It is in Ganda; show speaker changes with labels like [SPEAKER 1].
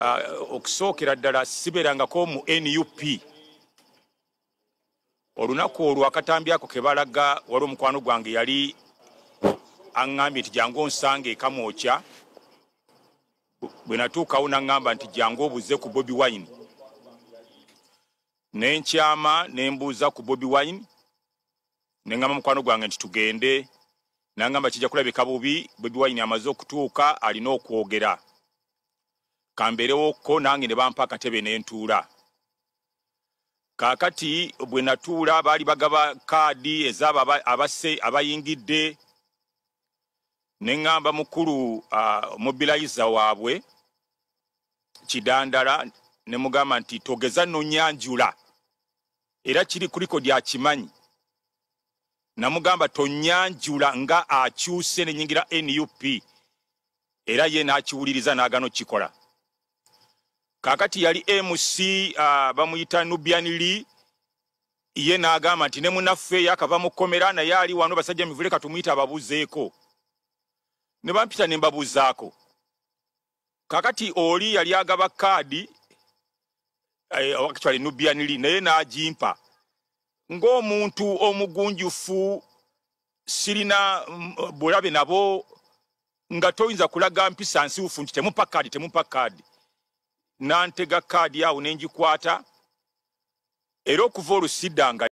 [SPEAKER 1] Ah, okusookera ddala siberangako mu nup olunaku olwo akatambi ako kebalaga wali omukwano gwange yali aŋŋambye nti jangu onsanga ekamwokya bwe natuukawo naŋŋamba nti jangu obuze ku bobi wine ne nkyama ne mbuuza ku bobi wine neŋŋamba omukwano gwange nti tugende naŋŋamba kijja kulabika bubi bobi wine amaze okutuuka alina okwogera kamberewokko nange ne bampa akatebe n'entuula kaakati bwe natuula baali bagaba kaadi ezaabo abayingidde ne ŋŋamba mukulu mubilayiza waabwe kidandala ne mugamba nti togeza nonyanjula era kiri ku likodi akimanyi namugamba tonyanjula nga akyuse nenyingira nup era ye n'akiwuliriza n'agano kikola kakati yali mc uh, bamuyita nubianli ye nagamba nti nemunaffe yakava mukomera naye ali wano basajja mivule katumuyita ababuzeeko nebampita nembabuzaako kakati oli yali agaba kaadi eh, oh, actually nubianli naye nagimpa ng'omuntu omugunjufu sirina mm, bulabe nabo nga toyinza kulaga mpisa nsiwufu nti temupa kaadi temupa kaadi nantega kaadi awo nenjikwata era okuva olusidda nga